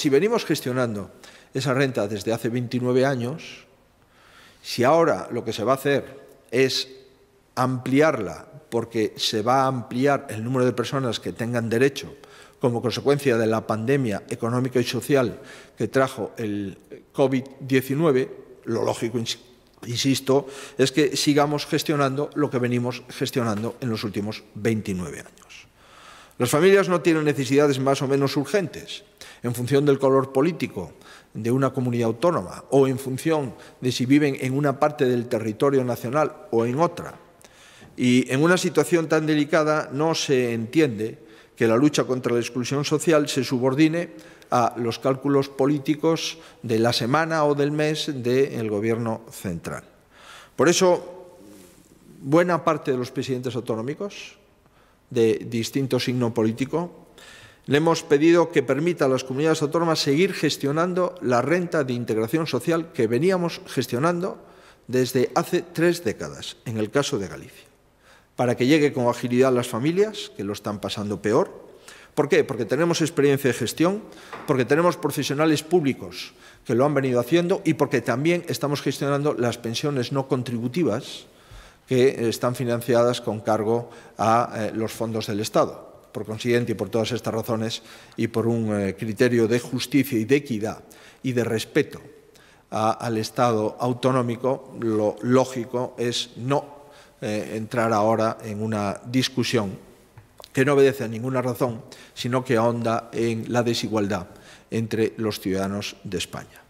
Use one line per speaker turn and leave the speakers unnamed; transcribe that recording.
Si venimos gestionando esa renta desde hace 29 años, si ahora lo que se va a hacer es ampliarla, porque se va a ampliar el número de personas que tengan derecho como consecuencia de la pandemia económica y social que trajo el COVID-19, lo lógico, insisto, es que sigamos gestionando lo que venimos gestionando en los últimos 29 años. Las familias no tienen necesidades más o menos urgentes, en función del color político de una comunidad autónoma o en función de si viven en una parte del territorio nacional o en otra. Y en una situación tan delicada no se entiende que la lucha contra la exclusión social se subordine a los cálculos políticos de la semana o del mes del Gobierno central. Por eso, buena parte de los presidentes autonómicos de distinto signo político le hemos pedido que permita a las comunidades autónomas seguir gestionando la renta de integración social que veníamos gestionando desde hace tres décadas, en el caso de Galicia, para que llegue con agilidad a las familias que lo están pasando peor. ¿Por qué? Porque tenemos experiencia de gestión, porque tenemos profesionales públicos que lo han venido haciendo y porque también estamos gestionando las pensiones no contributivas que están financiadas con cargo a eh, los fondos del Estado. Por consiguiente, y por todas estas razones, y por un eh, criterio de justicia y de equidad y de respeto al Estado autonómico, lo lógico es no eh, entrar ahora en una discusión que no obedece a ninguna razón, sino que ahonda en la desigualdad entre los ciudadanos de España.